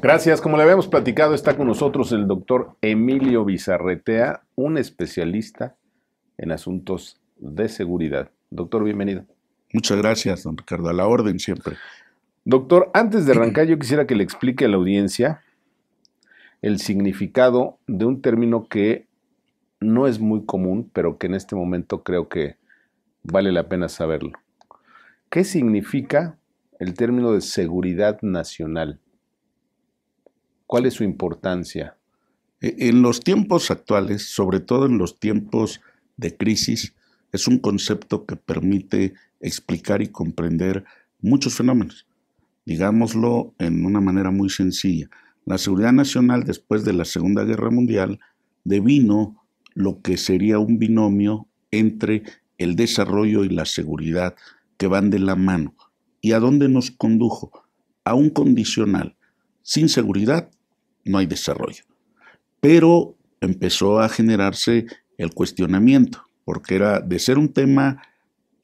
Gracias. Como le habíamos platicado, está con nosotros el doctor Emilio Bizarretea, un especialista en asuntos de seguridad. Doctor, bienvenido. Muchas gracias, don Ricardo. A la orden siempre. Doctor, antes de arrancar, yo quisiera que le explique a la audiencia el significado de un término que no es muy común, pero que en este momento creo que vale la pena saberlo. ¿Qué significa el término de seguridad nacional? ¿Cuál es su importancia? E-, en los tiempos actuales, sobre todo en los tiempos de crisis, es un concepto que permite explicar y comprender muchos fenómenos. Digámoslo en una manera muy sencilla. La seguridad nacional después de la Segunda Guerra Mundial devino lo que sería un binomio entre el desarrollo y la seguridad que van de la mano. ¿Y a dónde nos condujo? A un condicional. Sin seguridad no hay desarrollo. Pero empezó a generarse el cuestionamiento, porque era de ser un tema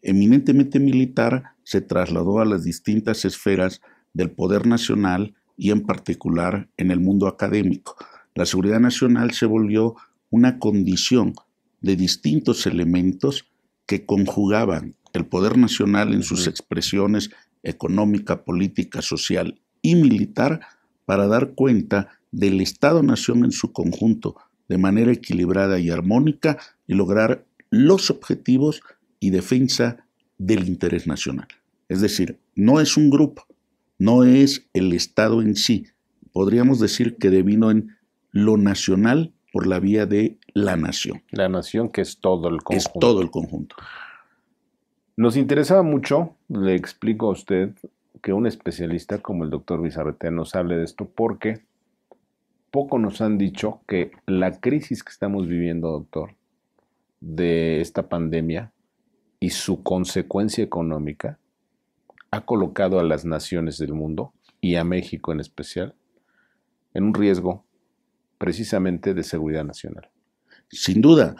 eminentemente militar, se trasladó a las distintas esferas del poder nacional y en particular en el mundo académico. La seguridad nacional se volvió una condición de distintos elementos que conjugaban el poder nacional en sus expresiones económica, política, social y militar para dar cuenta del Estado-Nación en su conjunto de manera equilibrada y armónica y lograr los objetivos y defensa del interés nacional. Es decir, no es un grupo, no es el Estado en sí. Podríamos decir que devino en lo nacional por la vía de la nación. La nación que es todo el conjunto. Es todo el conjunto. Nos interesaba mucho, le explico a usted, que un especialista como el doctor Bizarrete nos hable de esto porque poco nos han dicho que la crisis que estamos viviendo, doctor, de esta pandemia y su consecuencia económica ha colocado a las naciones del mundo y a México en especial en un riesgo precisamente de seguridad nacional. Sin duda,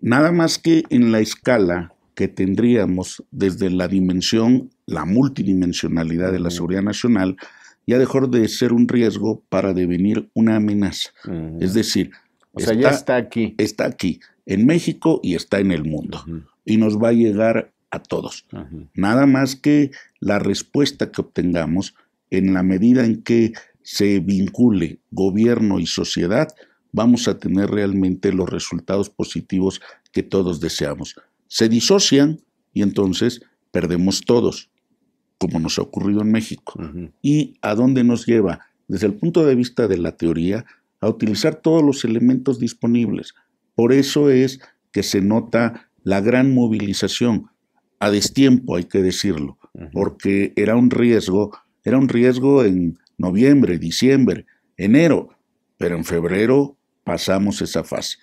nada más que en la escala que tendríamos desde la dimensión, la multidimensionalidad de la seguridad nacional, ya dejó de ser un riesgo para devenir una amenaza. Es decir, está, está aquí. Está aquí, en México y está en el mundo. Y nos va a llegar a todos. Nada más que la respuesta que obtengamos, en la medida en que se vincule gobierno y sociedad, vamos a tener realmente los resultados positivos que todos deseamos. Se disocian y entonces perdemos todos como nos ha ocurrido en México. ¿Y a dónde nos lleva? Desde el punto de vista de la teoría, a utilizar todos los elementos disponibles. Por eso es que se nota la gran movilización, a destiempo hay que decirlo, porque era un riesgo, era un riesgo en noviembre, diciembre, enero, pero en febrero pasamos esa fase.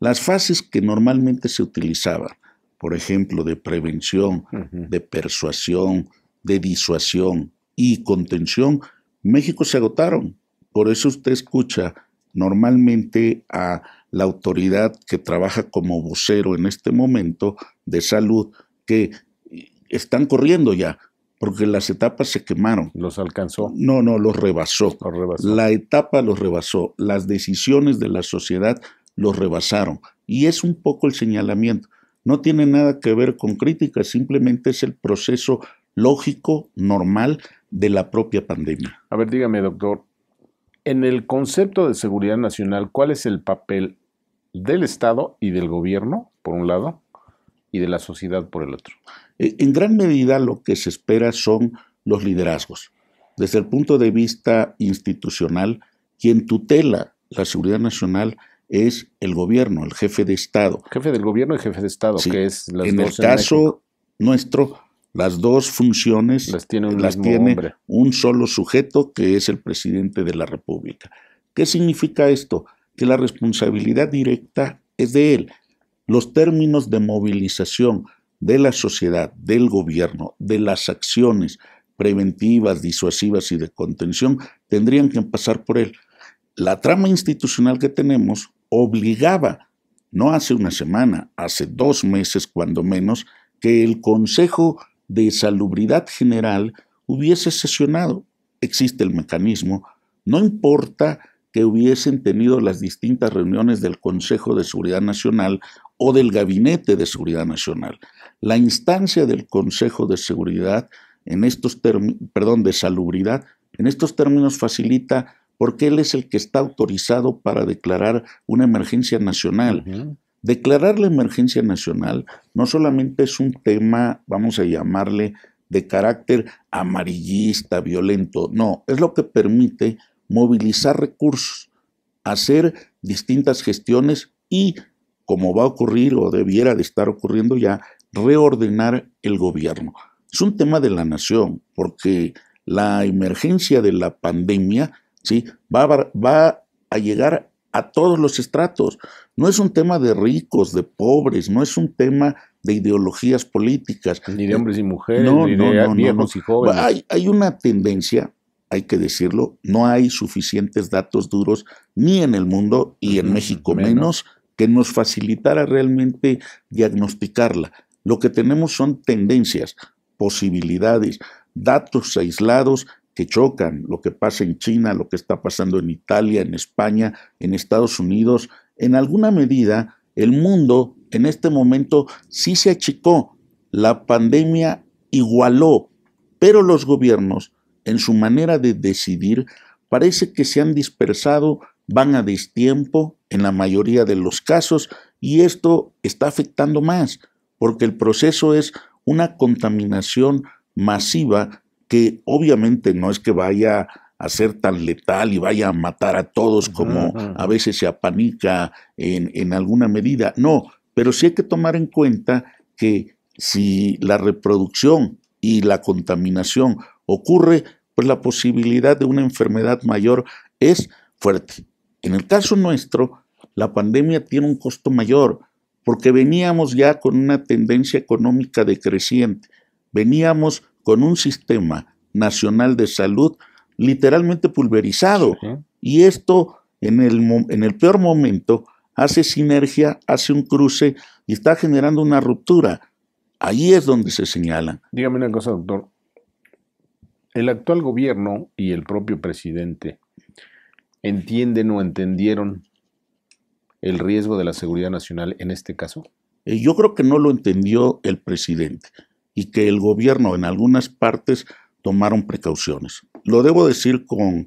Las fases que normalmente se utilizaban, por ejemplo, de prevención, de persuasión, de disuasión y contención, México se agotaron. Por eso usted escucha normalmente a la autoridad que trabaja como vocero en este momento de salud, que están corriendo ya, porque las etapas se quemaron. ¿Los alcanzó? No, no, los rebasó. Los rebasó. La etapa los rebasó, las decisiones de la sociedad los rebasaron. Y es un poco el señalamiento. No tiene nada que ver con crítica, simplemente es el proceso lógico, normal de la propia pandemia. A ver, dígame, doctor, en el concepto de seguridad nacional, ¿cuál es el papel del Estado y del gobierno, por un lado, y de la sociedad, por el otro? E, en gran medida lo que se espera son los liderazgos. Desde el punto de vista institucional, quien tutela la seguridad nacional es el gobierno, el jefe de Estado. Jefe del gobierno y jefe de Estado, que es las En el en caso nuestro, las dos funciones las tiene, un, solo sujeto que es el presidente de la República. ¿Qué significa esto? Que la responsabilidad directa es de él. Los términos de movilización de la sociedad, del gobierno, de las acciones preventivas, disuasivas y de contención tendrían que pasar por él. La trama institucional que tenemos obligaba, no hace una semana, hace dos meses cuando menos, que el Consejo de salubridad general hubiese sesionado. Existe el mecanismo. No importa que hubiesen tenido las distintas reuniones del Consejo de Seguridad Nacional o del Gabinete de Seguridad Nacional. La instancia del Consejo de Seguridad en estos perdón, de salubridad, en estos términos facilita porque él es el que está autorizado para declarar una emergencia nacional. Declarar la emergencia nacional no solamente es un tema, vamos a llamarle, de carácter amarillista, violento, no, es lo que permite movilizar recursos, hacer distintas gestiones y, como va a ocurrir o debiera de estar ocurriendo ya, reordenar el gobierno. Es un tema de la nación, porque la emergencia de la pandemia ¿sí? va, a, va a llegar a todos los estratos. No es un tema de ricos, de pobres, no es un tema de ideologías políticas. Ni de eh, hombres y mujeres, ni de y jóvenes. Hay, una tendencia, hay que decirlo, no hay suficientes datos duros ni en el mundo y en México menos que nos facilitara realmente diagnosticarla. Lo que tenemos son tendencias, posibilidades, datos aislados que chocan, lo que pasa en China, lo que está pasando en Italia, en España, en Estados Unidos, en alguna medida el mundo en este momento sí se achicó, la pandemia igualó, pero los gobiernos en su manera de decidir parece que se han dispersado, van a destiempo en la mayoría de los casos y esto está afectando más, porque el proceso es una contaminación masiva que obviamente no es que vaya a ser tan letal y vaya a matar a todos como a veces se apanica en, en alguna medida. No, pero sí hay que tomar en cuenta que si la reproducción y la contaminación ocurre, pues la posibilidad de una enfermedad mayor es fuerte. En el caso nuestro, la pandemia tiene un costo mayor porque veníamos ya con una tendencia económica decreciente, veníamos con un sistema nacional de salud literalmente pulverizado. Y esto en el, en el peor momento hace sinergia, hace un cruce y está generando una ruptura. Ahí es donde se señala. Dígame una cosa, doctor. El actual gobierno y el propio presidente entienden o entendieron el riesgo de la seguridad nacional en este caso? Eh, yo creo que no lo entendió el presidente y que el gobierno en algunas partes tomaron precauciones. Lo debo decir con,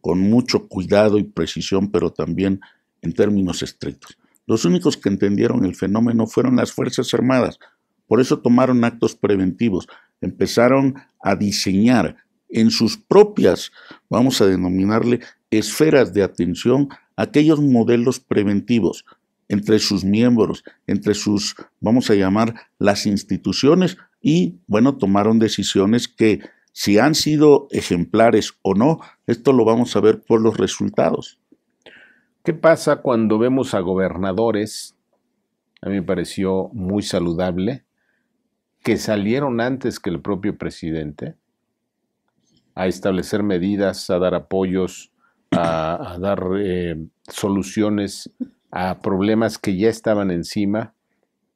con mucho cuidado y precisión, pero también en términos estrictos. Los únicos que entendieron el fenómeno fueron las Fuerzas Armadas. Por eso tomaron actos preventivos. Empezaron a diseñar en sus propias, vamos a denominarle, esferas de atención aquellos modelos preventivos entre sus miembros, entre sus, vamos a llamar, las instituciones y bueno, tomaron decisiones que si han sido ejemplares o no, esto lo vamos a ver por los resultados. ¿Qué pasa cuando vemos a gobernadores? A mí me pareció muy saludable que salieron antes que el propio presidente a establecer medidas, a dar apoyos, a, dar eh, soluciones a problemas que ya estaban encima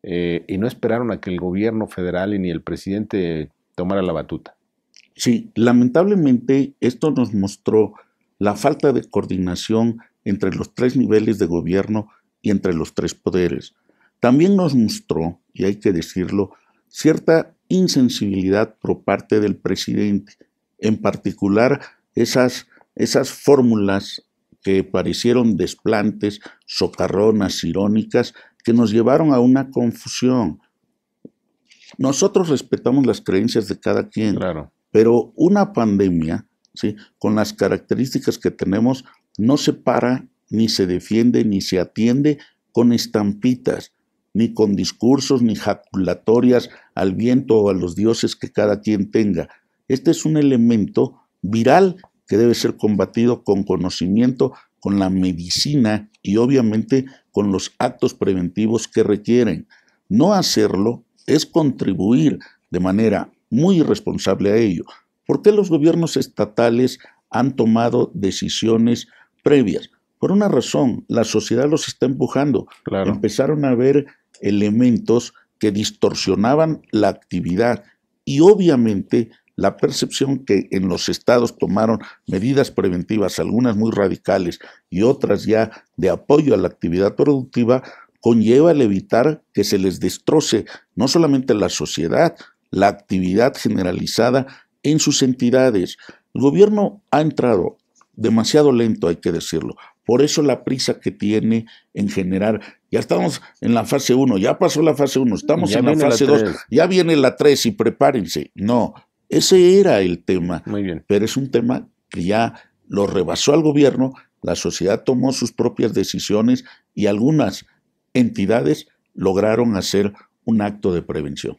eh, y no esperaron a que el gobierno federal y ni el presidente tomara la batuta. Sí, lamentablemente esto nos mostró la falta de coordinación entre los tres niveles de gobierno y entre los tres poderes. También nos mostró, y hay que decirlo, cierta insensibilidad por parte del presidente, en particular esas, esas fórmulas que parecieron desplantes, socarronas, irónicas, que nos llevaron a una confusión. Nosotros respetamos las creencias de cada quien, pero una pandemia, ¿sí? con las características que tenemos, no se para, ni se defiende, ni se atiende con estampitas, ni con discursos, ni jaculatorias al viento o a los dioses que cada quien tenga. Este es un elemento viral que debe ser combatido con conocimiento, con la medicina y obviamente con los actos preventivos que requieren. No hacerlo es contribuir de manera muy irresponsable a ello. ¿Por qué los gobiernos estatales han tomado decisiones previas? Por una razón, la sociedad los está empujando. Empezaron a ver elementos que distorsionaban la actividad y obviamente la percepción que en los estados tomaron medidas preventivas, algunas muy radicales y otras ya de apoyo a la actividad productiva, conlleva el evitar que se les destroce no solamente la sociedad, la actividad generalizada en sus entidades. El gobierno ha entrado demasiado lento, hay que decirlo. Por eso la prisa que tiene en generar. Ya estamos en la fase 1, ya pasó la fase 1, estamos en la fase 2, ya viene la 3 y prepárense. No, ese era el tema. Pero es un tema que ya lo rebasó al gobierno, la sociedad tomó sus propias decisiones y algunas entidades lograron hacer un acto de prevención.